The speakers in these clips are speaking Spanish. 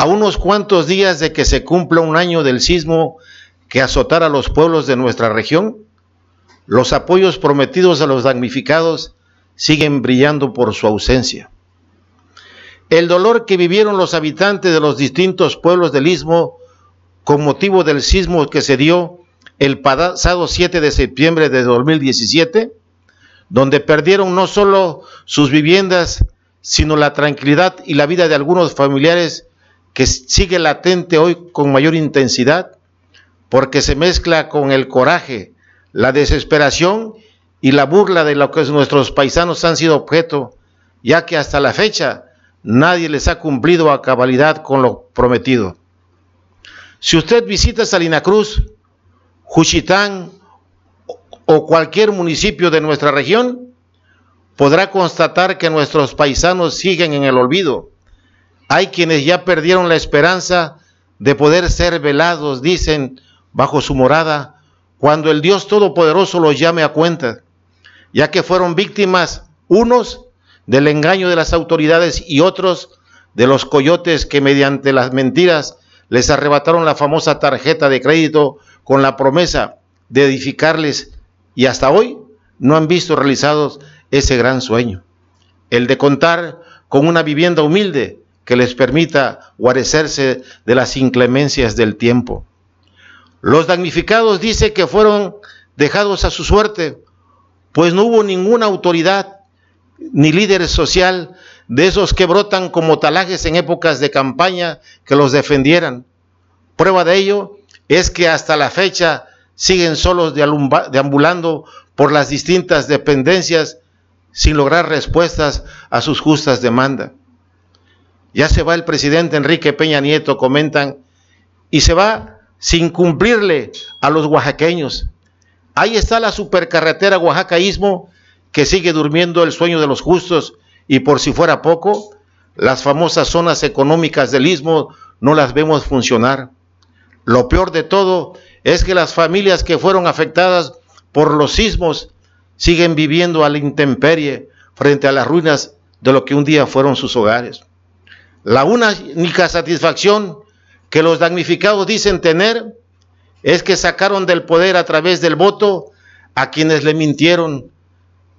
a unos cuantos días de que se cumpla un año del sismo que azotara los pueblos de nuestra región, los apoyos prometidos a los damnificados siguen brillando por su ausencia. El dolor que vivieron los habitantes de los distintos pueblos del istmo con motivo del sismo que se dio el pasado 7 de septiembre de 2017, donde perdieron no solo sus viviendas, sino la tranquilidad y la vida de algunos familiares que sigue latente hoy con mayor intensidad porque se mezcla con el coraje, la desesperación y la burla de lo que nuestros paisanos han sido objeto, ya que hasta la fecha nadie les ha cumplido a cabalidad con lo prometido. Si usted visita Salina Cruz, Juchitán o cualquier municipio de nuestra región, podrá constatar que nuestros paisanos siguen en el olvido, hay quienes ya perdieron la esperanza de poder ser velados, dicen, bajo su morada, cuando el Dios Todopoderoso los llame a cuenta, ya que fueron víctimas unos del engaño de las autoridades y otros de los coyotes que mediante las mentiras les arrebataron la famosa tarjeta de crédito con la promesa de edificarles y hasta hoy no han visto realizados ese gran sueño, el de contar con una vivienda humilde que les permita guarecerse de las inclemencias del tiempo. Los damnificados dice que fueron dejados a su suerte, pues no hubo ninguna autoridad ni líder social de esos que brotan como talajes en épocas de campaña que los defendieran. Prueba de ello es que hasta la fecha siguen solos deambulando por las distintas dependencias sin lograr respuestas a sus justas demandas. Ya se va el presidente Enrique Peña Nieto, comentan, y se va sin cumplirle a los oaxaqueños. Ahí está la supercarretera Oaxacaísmo que sigue durmiendo el sueño de los justos y por si fuera poco, las famosas zonas económicas del istmo no las vemos funcionar. Lo peor de todo es que las familias que fueron afectadas por los sismos siguen viviendo a la intemperie frente a las ruinas de lo que un día fueron sus hogares. La única satisfacción que los damnificados dicen tener es que sacaron del poder a través del voto a quienes le mintieron,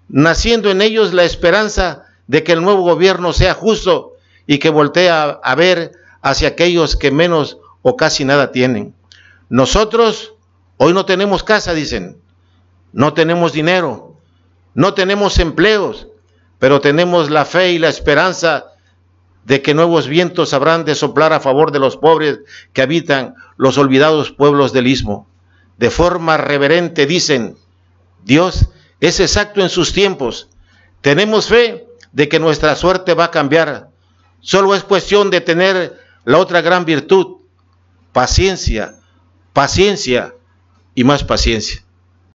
naciendo en ellos la esperanza de que el nuevo gobierno sea justo y que voltee a, a ver hacia aquellos que menos o casi nada tienen. Nosotros hoy no tenemos casa, dicen, no tenemos dinero, no tenemos empleos, pero tenemos la fe y la esperanza de que nuevos vientos habrán de soplar a favor de los pobres que habitan los olvidados pueblos del istmo. De forma reverente dicen, Dios es exacto en sus tiempos. Tenemos fe de que nuestra suerte va a cambiar. Solo es cuestión de tener la otra gran virtud, paciencia, paciencia y más paciencia.